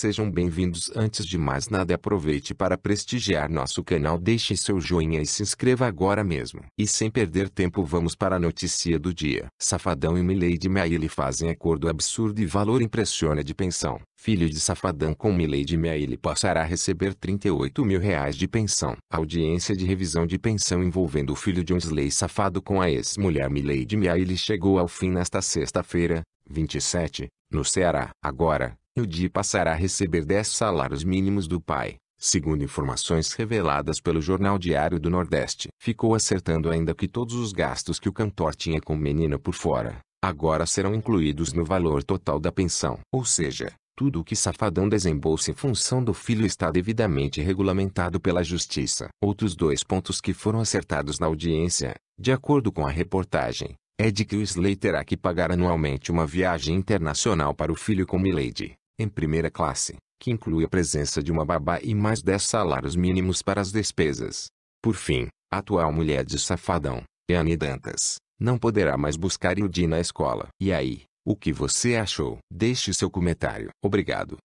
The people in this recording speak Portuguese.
Sejam bem-vindos. Antes de mais nada, aproveite para prestigiar nosso canal. Deixe seu joinha e se inscreva agora mesmo. E sem perder tempo, vamos para a notícia do dia. Safadão e Milady Maile fazem acordo absurdo e valor impressiona de pensão. Filho de Safadão com Milady Maile passará a receber 38 mil reais de pensão. audiência de revisão de pensão envolvendo o filho de Onsley Safado com a ex-mulher Milady Maile chegou ao fim nesta sexta-feira, 27, no Ceará. Agora, Eudi passará a receber 10 salários mínimos do pai, segundo informações reveladas pelo Jornal Diário do Nordeste. Ficou acertando ainda que todos os gastos que o cantor tinha com menina por fora, agora serão incluídos no valor total da pensão. Ou seja, tudo o que Safadão desembolsa em função do filho está devidamente regulamentado pela justiça. Outros dois pontos que foram acertados na audiência, de acordo com a reportagem, é de que o Slay terá que pagar anualmente uma viagem internacional para o filho com Milady, em primeira classe, que inclui a presença de uma babá e mais 10 salários mínimos para as despesas. Por fim, a atual mulher de safadão, Anne Dantas, não poderá mais buscar Yudi na escola. E aí, o que você achou? Deixe seu comentário. Obrigado.